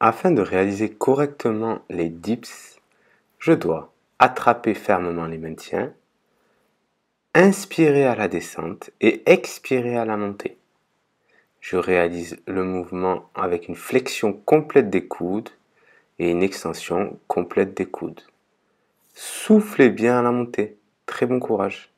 Afin de réaliser correctement les dips, je dois attraper fermement les maintiens, inspirer à la descente et expirer à la montée. Je réalise le mouvement avec une flexion complète des coudes et une extension complète des coudes. Soufflez bien à la montée. Très bon courage.